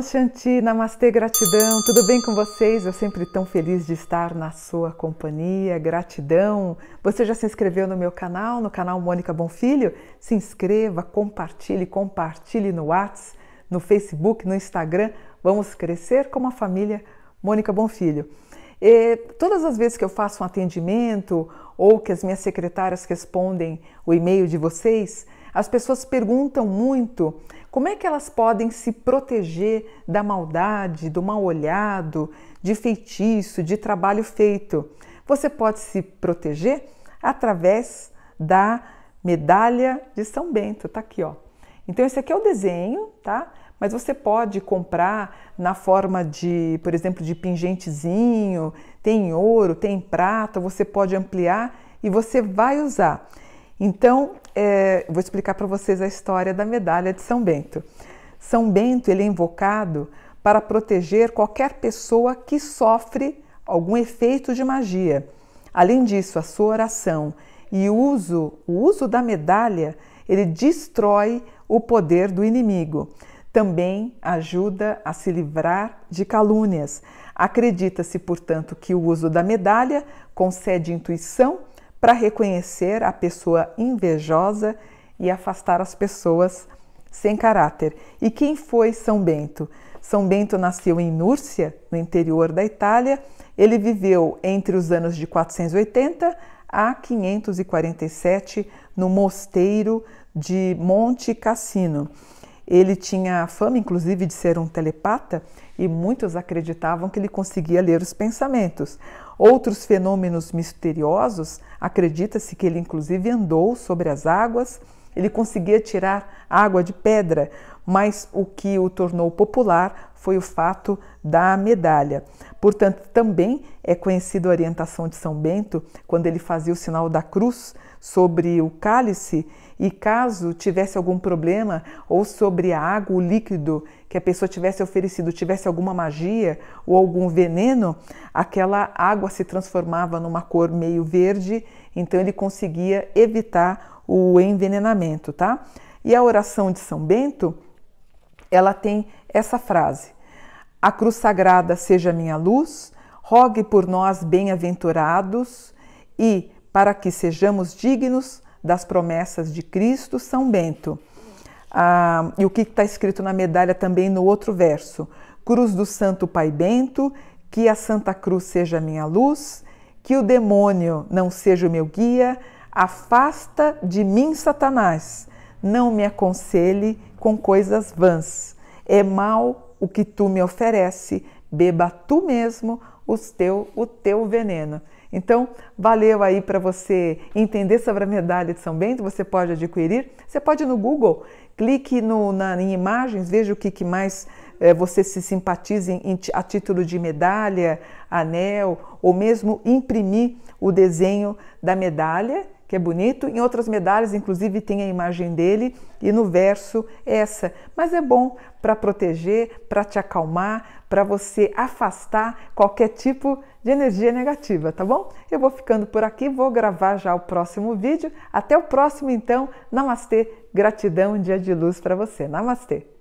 Om Shanti, Namastê, gratidão, tudo bem com vocês? Eu sempre tão feliz de estar na sua companhia, gratidão. Você já se inscreveu no meu canal, no canal Mônica Bonfilho? Se inscreva, compartilhe, compartilhe no Whats, no Facebook, no Instagram. Vamos crescer como a família Mônica Bonfilho. E todas as vezes que eu faço um atendimento ou que as minhas secretárias respondem o e-mail de vocês, as pessoas perguntam muito como é que elas podem se proteger da maldade, do mal olhado, de feitiço, de trabalho feito. Você pode se proteger através da medalha de São Bento, tá aqui, ó. Então esse aqui é o desenho, tá? Mas você pode comprar na forma de, por exemplo, de pingentezinho, tem ouro, tem prata, você pode ampliar e você vai usar. Então, é, vou explicar para vocês a história da medalha de São Bento. São Bento ele é invocado para proteger qualquer pessoa que sofre algum efeito de magia. Além disso, a sua oração e o uso, o uso da medalha, ele destrói o poder do inimigo. Também ajuda a se livrar de calúnias. Acredita-se, portanto, que o uso da medalha concede intuição para reconhecer a pessoa invejosa e afastar as pessoas sem caráter. E quem foi São Bento? São Bento nasceu em Núrcia, no interior da Itália. Ele viveu entre os anos de 480 a 547 no mosteiro de Monte Cassino. Ele tinha a fama, inclusive, de ser um telepata e muitos acreditavam que ele conseguia ler os pensamentos. Outros fenômenos misteriosos, acredita-se que ele, inclusive, andou sobre as águas, ele conseguia tirar água de pedra, mas o que o tornou popular foi o fato da medalha. Portanto, também é conhecida a orientação de São Bento quando ele fazia o sinal da cruz sobre o cálice e caso tivesse algum problema ou sobre a água, o líquido que a pessoa tivesse oferecido tivesse alguma magia ou algum veneno, aquela água se transformava numa cor meio verde, então ele conseguia evitar o envenenamento, tá? E a oração de São Bento ela tem essa frase: A cruz sagrada seja minha luz, rogue por nós bem-aventurados e para que sejamos dignos das promessas de Cristo, São Bento. Ah, e o que está escrito na medalha também no outro verso: Cruz do Santo Pai Bento, que a Santa Cruz seja minha luz, que o demônio não seja o meu guia, afasta de mim Satanás não me aconselhe com coisas vãs. É mal o que tu me oferece, beba tu mesmo os teu, o teu veneno. Então, valeu aí para você entender sobre a medalha de São Bento, você pode adquirir. Você pode ir no Google, clique no, na, em imagens, veja o que, que mais é, você se simpatiza em, a título de medalha, anel, ou mesmo imprimir o desenho da medalha que é bonito. Em outras medalhas, inclusive, tem a imagem dele e no verso essa. Mas é bom para proteger, para te acalmar, para você afastar qualquer tipo de energia negativa, tá bom? Eu vou ficando por aqui, vou gravar já o próximo vídeo. Até o próximo, então. Namastê, gratidão, dia de luz para você. Namastê.